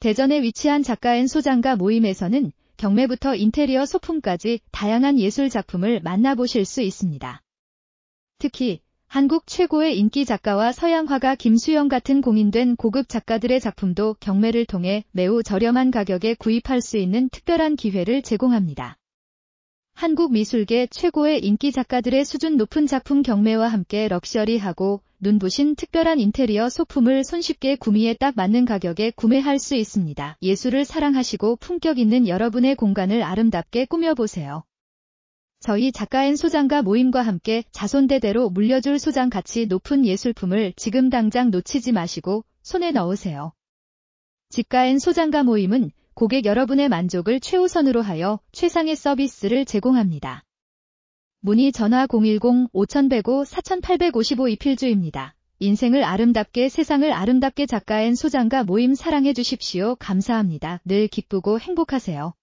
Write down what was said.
대전에 위치한 작가앤 소장가 모임에서는 경매부터 인테리어 소품까지 다양한 예술 작품을 만나보실 수 있습니다. 특히 한국 최고의 인기 작가와 서양 화가 김수영 같은 공인된 고급 작가들의 작품도 경매를 통해 매우 저렴한 가격에 구입할 수 있는 특별한 기회를 제공합니다. 한국 미술계 최고의 인기 작가들의 수준 높은 작품 경매와 함께 럭셔리하고 눈부신 특별한 인테리어 소품을 손쉽게 구미에 딱 맞는 가격에 구매할 수 있습니다. 예술을 사랑하시고 품격 있는 여러분의 공간을 아름답게 꾸며보세요. 저희 작가인 소장과 모임과 함께 자손대대로 물려줄 소장 가치 높은 예술품을 지금 당장 놓치지 마시고 손에 넣으세요. 직가인 소장가 모임은 고객 여러분의 만족을 최우선으로 하여 최상의 서비스를 제공합니다. 문의 전화 010-5105-4855 이필주입니다. 인생을 아름답게 세상을 아름답게 작가엔 소장과 모임 사랑해 주십시오. 감사합니다. 늘 기쁘고 행복하세요.